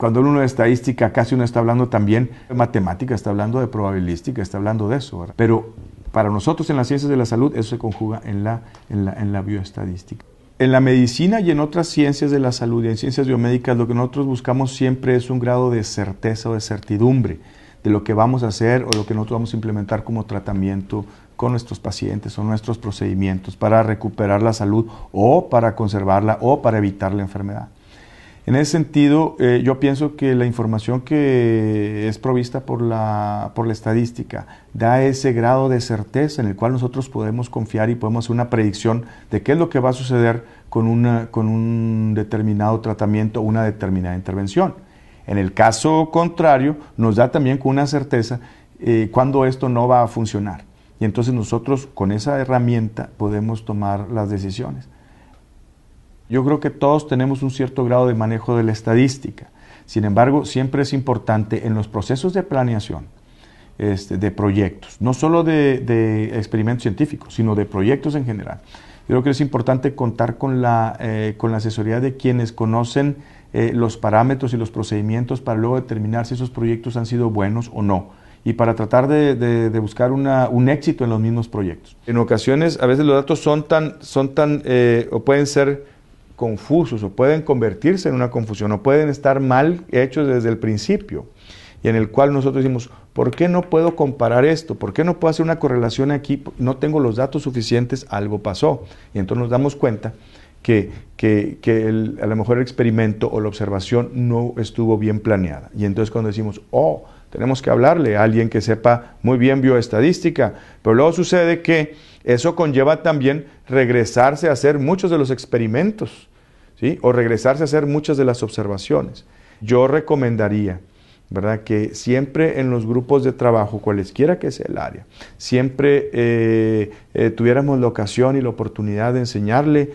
Cuando uno de estadística, casi uno está hablando también de matemática, está hablando de probabilística, está hablando de eso. Pero para nosotros en las ciencias de la salud eso se conjuga en la, en la, en la bioestadística. En la medicina y en otras ciencias de la salud y en ciencias biomédicas lo que nosotros buscamos siempre es un grado de certeza o de certidumbre de lo que vamos a hacer o lo que nosotros vamos a implementar como tratamiento con nuestros pacientes o nuestros procedimientos para recuperar la salud o para conservarla o para evitar la enfermedad. En ese sentido, eh, yo pienso que la información que es provista por la, estadística da ese grado de certeza en el cual nosotros podemos confiar y podemos hacer una predicción de qué es lo que va a suceder con, con un determinado tratamiento o una determinada intervención. En el caso contrario, nos da también con una certeza eh, cuando esto no va a funcionar. Y entonces nosotros con esa herramienta podemos tomar las decisiones. Yo creo que todos tenemos un cierto grado de manejo de la estadística. Sin embargo, siempre es importante en los procesos de planeación este, de proyectos, no solo de, experimentos científicos, sino de proyectos en general. Yo creo que es importante contar con la, eh, asesoría de quienes conocen eh, los parámetros y los procedimientos para luego determinar si esos proyectos han sido buenos o no y para tratar de, buscar un éxito en los mismos proyectos. En ocasiones, a veces los datos son tan, son tan eh, o pueden ser confusos o pueden convertirse en una confusión o pueden estar mal hechos desde el principio y en el cual nosotros decimos, ¿por qué no puedo comparar esto? ¿Por qué no puedo hacer una correlación aquí? No tengo los datos suficientes, algo pasó. Y entonces nos damos cuenta que, que, que a lo mejor el experimento o la observación no estuvo bien planeada. Y entonces cuando decimos, oh, tenemos que hablarle a alguien que sepa muy bien bioestadística. Pero luego sucede que eso conlleva también regresarse a hacer muchos de los experimentos, ¿sí? O regresarse a hacer muchas de las observaciones. Yo recomendaría, ¿verdad? Que siempre en los grupos de trabajo, cualesquiera que sea el área, siempre eh, eh, tuviéramos la ocasión y la oportunidad de enseñarle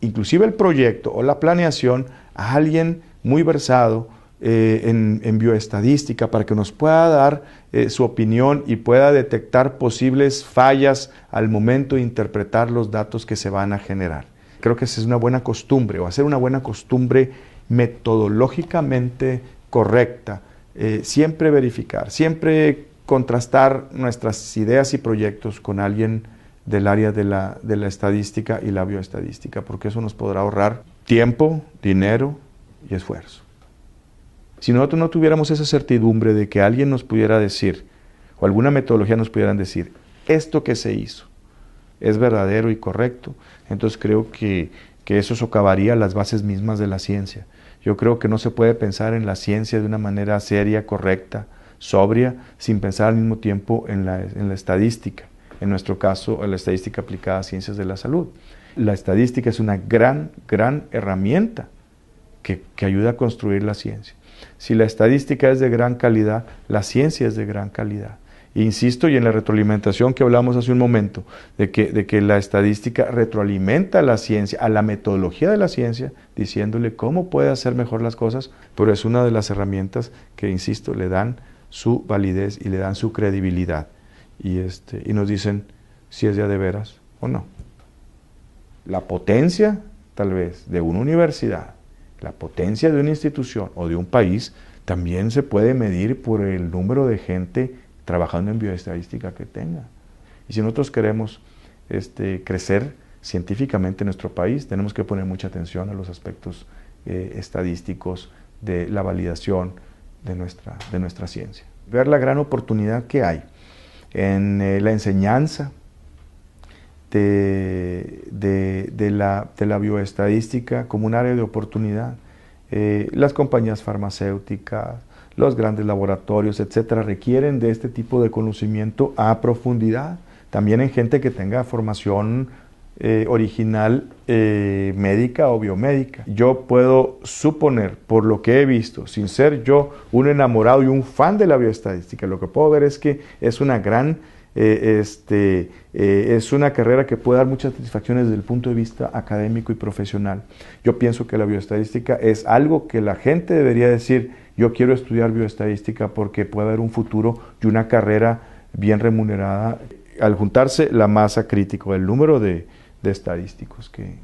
inclusive el proyecto o la planeación a alguien muy versado, eh, en, bioestadística para que nos pueda dar eh, su opinión y pueda detectar posibles fallas al momento de interpretar los datos que se van a generar. Creo que esa es una buena costumbre o hacer una buena costumbre metodológicamente correcta. Eh, siempre verificar, siempre contrastar nuestras ideas y proyectos con alguien del área de la, de la estadística y la bioestadística, porque eso nos podrá ahorrar tiempo, dinero y esfuerzo. Si nosotros no tuviéramos esa certidumbre de que alguien nos pudiera decir, o alguna metodología nos pudieran decir, esto que se hizo es verdadero y correcto, entonces creo que, eso socavaría las bases mismas de la ciencia. Yo creo que no se puede pensar en la ciencia de una manera seria, correcta, sobria, sin pensar al mismo tiempo en la, en la estadística, en nuestro caso, en la estadística aplicada a ciencias de la salud. La estadística es una gran, gran herramienta que, ayuda a construir la ciencia. Si la estadística es de gran calidad, la ciencia es de gran calidad. Insisto, y en la retroalimentación que hablamos hace un momento, de que, de que, la estadística retroalimenta a la ciencia, a la metodología de la ciencia, diciéndole cómo puede hacer mejor las cosas, pero es una de las herramientas que, insisto, le dan su validez y le dan su credibilidad. Y, este, y nos dicen si es ya de veras o no. La potencia, tal vez, de una universidad la potencia de una institución o de un país también se puede medir por el número de gente trabajando en bioestadística que tenga. Y si nosotros queremos este, crecer científicamente en nuestro país, tenemos que poner mucha atención a los aspectos eh, estadísticos de la validación de nuestra, de nuestra ciencia. Ver la gran oportunidad que hay en eh, la enseñanza de de, la, bioestadística como un área de oportunidad. Eh, las compañías farmacéuticas, los grandes laboratorios, etcétera, requieren de este tipo de conocimiento a profundidad, también en gente que tenga formación eh, original eh, médica o biomédica. Yo puedo suponer, por lo que he visto, sin ser yo un enamorado y un fan de la bioestadística, lo que puedo ver es que es una gran eh, este, eh, es una carrera que puede dar muchas satisfacciones desde el punto de vista académico y profesional. Yo pienso que la bioestadística es algo que la gente debería decir, yo quiero estudiar bioestadística porque puede haber un futuro y una carrera bien remunerada al juntarse la masa crítica, el número de, estadísticos que,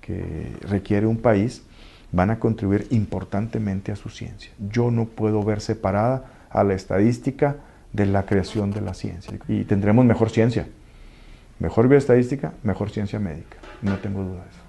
que requiere un país van a contribuir importantemente a su ciencia. Yo no puedo ver separada a la estadística de la creación de la ciencia. Y tendremos mejor ciencia, mejor bioestadística, mejor ciencia médica. No tengo duda de eso.